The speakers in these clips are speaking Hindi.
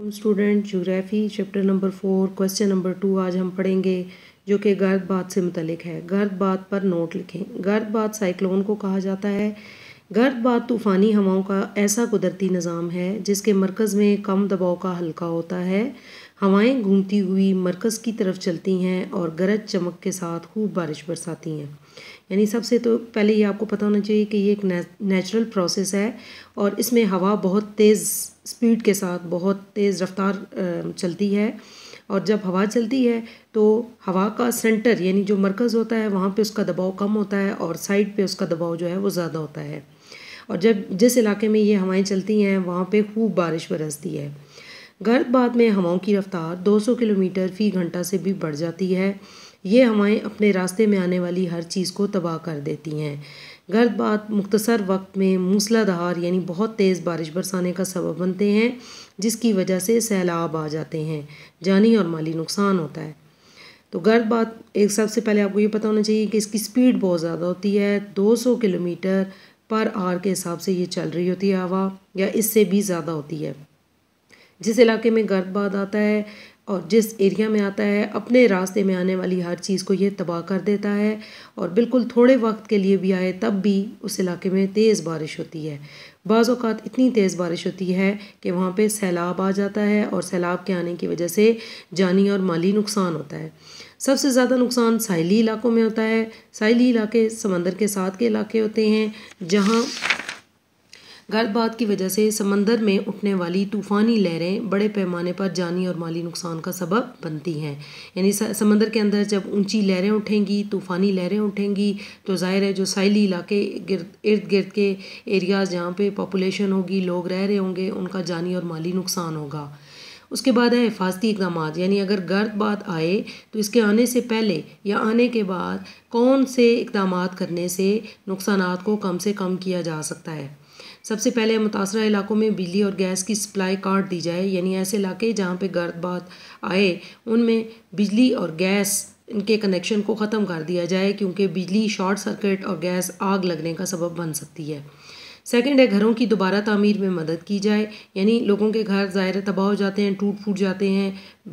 हम student geography chapter number four question number two आज हम पढ़ेंगे जो कि गर्द बात से मुतलिक है गर्द बात पर नोट लिखें गर्द बात साइक्लोन को कहा जाता है गर्द बात तूफ़ानी हवाओं का ऐसा कुदरती निज़ाम है जिसके मरकज़ में कम दबाव का हल्का होता है हवाएं घूमती हुई मरकज़ की तरफ चलती हैं और गरज चमक के साथ खूब बारिश बरसाती हैं यानी सबसे तो पहले ये आपको पता होना चाहिए कि ये एक नेचुरल प्रोसेस है और इसमें हवा बहुत तेज़ स्पीड के साथ बहुत तेज़ रफ्तार चलती है और जब हवा चलती है तो हवा का सेंटर यानी जो मरकज़ होता है वहाँ पे उसका दबाव कम होता है और साइड पे उसका दबाव जो है वो ज़्यादा होता है और जब जिस इलाके में ये हवाएं चलती हैं वहाँ पे खूब बारिश बरसती है गर्भपात में हवाओं की रफ्तार 200 किलोमीटर फी घंटा से भी बढ़ जाती है ये हवाएं अपने रास्ते में आने वाली हर चीज़ को तबाह कर देती हैं गर्भपात मुख्तसर वक्त में मूसलाधार यानी बहुत तेज़ बारिश बरसाने का सबब बनते हैं जिसकी वजह से सैलाब आ जाते हैं जानी और माली नुकसान होता है तो बात एक सबसे पहले आपको ये पता होना चाहिए कि इसकी स्पीड बहुत ज़्यादा होती है 200 किलोमीटर पर आर के हिसाब से ये चल रही होती है हवा या इससे भी ज़्यादा होती है जिस इलाके में गर्भपात आता है और जिस एरिया में आता है अपने रास्ते में आने वाली हर चीज़ को ये तबाह कर देता है और बिल्कुल थोड़े वक्त के लिए भी आए तब भी उस इलाके में तेज़ बारिश होती है बाज़ात इतनी तेज़ बारिश होती है कि वहाँ पे सैलाब आ जाता है और सैलाब के आने की वजह से जानी और माली नुकसान होता है सबसे ज़्यादा नुकसान साहली इलाकों में होता है साहली इलाके समंदर के साथ के इलाके होते हैं जहाँ गर्भपात की वजह से समंदर में उठने वाली तूफ़ानी लहरें बड़े पैमाने पर जानी और माली नुकसान का सबब बनती हैं यानी समंदर के अंदर जब ऊंची लहरें उठेंगी तूफ़ानी लहरें उठेंगी तो ज़ाहिर है जो साइली इलाके इर्द गिर्द के एरियाज़ जहाँ पे पॉपुलेशन होगी लोग रह रहे होंगे उनका जानी और माली नुकसान होगा उसके बाद है हिफाजती इकदाम यानी अगर गर्द बात आए तो इसके आने से पहले या आने के बाद कौन से इकदाम करने से नुकसान को कम से कम किया जा सकता है सबसे पहले मुतासर इलाकों में बिजली और गैस की सप्लाई काट दी जाए यानी ऐसे इलाके जहाँ पर गर्द बात आए उनमें बिजली और गैस इनके कनेक्शन को ख़त्म कर दिया जाए क्योंकि बिजली शॉर्ट सर्किट और गैस आग लगने का सबब बन सकती है सेकेंड है घरों की दोबारा तमीर में मदद की जाए यानी लोगों के घर ज़ाहिर तबाह हो जाते हैं टूट फूट जाते हैं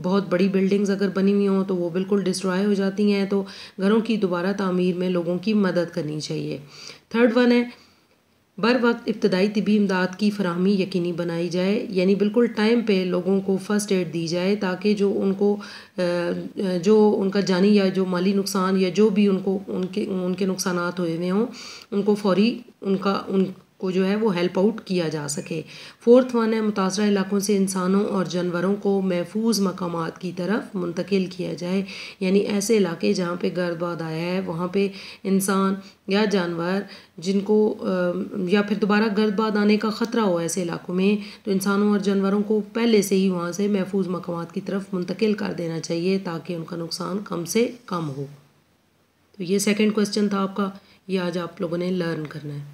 बहुत बड़ी बिल्डिंग्स अगर बनी हुई हों तो वो बिल्कुल डिस्ट्रॉय हो जाती हैं तो घरों की दोबारा तमीर में लोगों की मदद करनी चाहिए थर्ड वन है बर वक्त इब्तदाई तबी इमदाद की फरहमी यकीनी बनाई जाए यानी बिल्कुल टाइम पे लोगों को फ़र्स्ट एड दी जाए ताकि जो उनको जो उनका जानी या जो माली नुकसान या जो भी उनको उनके उनके नुकसान हुए हुए हों उनको फौरी उनका उन को जो है वो हेल्प आउट किया जा सके फोर्थ वन है मुतासर इलाकों से इंसानों और जानवरों को महफूज मकाम की तरफ मुंतकिल किया जाए यानी ऐसे इलाके जहाँ पे गर्दबाद आया है वहाँ पे इंसान या जानवर जिनको या फिर दोबारा गर्दबाद आने का ख़तरा हो ऐसे इलाकों में तो इंसानों और जानवरों को पहले से ही वहाँ से महफूज मकाम की तरफ मुंतकिल कर देना चाहिए ताकि उनका नुकसान कम से कम हो तो ये सेकेंड क्वेश्चन था आपका ये आज आप लोगों ने लर्न करना है